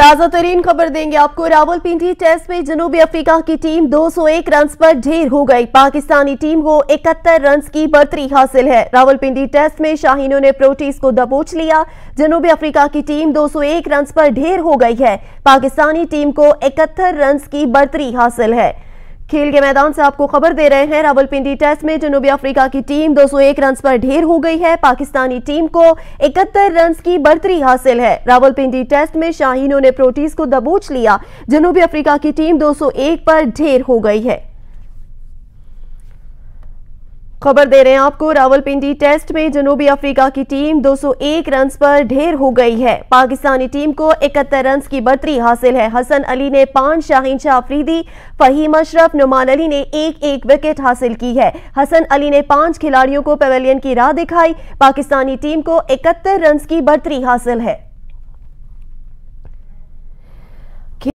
ताजा तरीन खबर देंगे आपको रावलपिंडी टेस्ट में जनूबी अफ्रीका की टीम 201 रन पर ढेर हो गई पाकिस्तानी टीम को 71 रन की बढ़तरी हासिल है रावलपिंडी टेस्ट में शाहीनों ने प्रोटीज को दबोच लिया जनूबी अफ्रीका की टीम 201 रन पर ढेर हो गई है पाकिस्तानी टीम को 71 रन की बढ़तरी हासिल है खेल के मैदान से आपको खबर दे रहे हैं रावलपिंडी टेस्ट में जनूबी अफ्रीका की टीम 201 रन पर ढेर हो गई है पाकिस्तानी टीम को 71 रन की बढ़तरी हासिल है रावलपिंडी टेस्ट में शाहीनों ने प्रोटीज को दबोच लिया जनूबी अफ्रीका की टीम 201 पर ढेर हो गई है खबर दे रहे हैं आपको रावलपिंडी टेस्ट में जनूबी अफ्रीका की टीम 201 रन पर ढेर हो गई है पाकिस्तानी टीम को इकहत्तर रन की बढ़तरी हासिल है हसन अली ने पांच शाहीन शाह अफरीदी फहीम अशरफ नुमान अली ने एक एक विकेट हासिल की है हसन अली ने पांच खिलाड़ियों को पवेलियन की राह दिखाई पाकिस्तानी टीम को इकहत्तर रन की बढ़तरी हासिल है